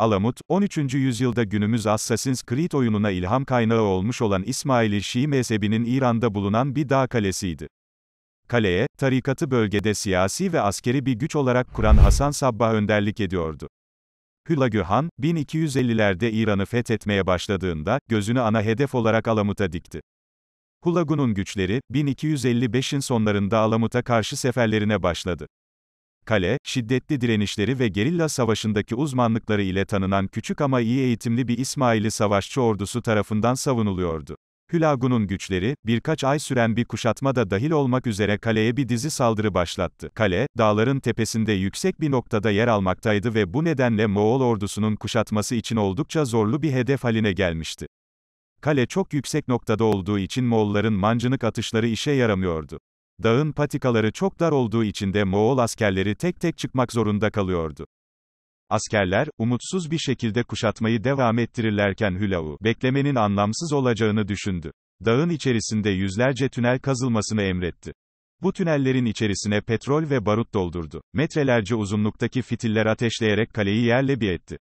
Alamut, 13. yüzyılda günümüz Assassin's Creed oyununa ilham kaynağı olmuş olan İsmaili Şii mezhebinin İran'da bulunan bir dağ kalesiydi. Kaleye, tarikatı bölgede siyasi ve askeri bir güç olarak kuran Hasan Sabbah önderlik ediyordu. Hülagü Han, 1250'lerde İran'ı fethetmeye başladığında, gözünü ana hedef olarak Alamut'a dikti. Hulagu'nun güçleri, 1255'in sonlarında Alamut'a karşı seferlerine başladı. Kale, şiddetli direnişleri ve gerilla savaşındaki uzmanlıkları ile tanınan küçük ama iyi eğitimli bir İsmaili savaşçı ordusu tarafından savunuluyordu. Hülagu'nun güçleri, birkaç ay süren bir kuşatma da dahil olmak üzere kaleye bir dizi saldırı başlattı. Kale, dağların tepesinde yüksek bir noktada yer almaktaydı ve bu nedenle Moğol ordusunun kuşatması için oldukça zorlu bir hedef haline gelmişti. Kale çok yüksek noktada olduğu için Moğolların mancınık atışları işe yaramıyordu. Dağın patikaları çok dar olduğu için de Moğol askerleri tek tek çıkmak zorunda kalıyordu. Askerler, umutsuz bir şekilde kuşatmayı devam ettirirlerken Hülau, beklemenin anlamsız olacağını düşündü. Dağın içerisinde yüzlerce tünel kazılmasını emretti. Bu tünellerin içerisine petrol ve barut doldurdu. Metrelerce uzunluktaki fitiller ateşleyerek kaleyi yerle bir etti.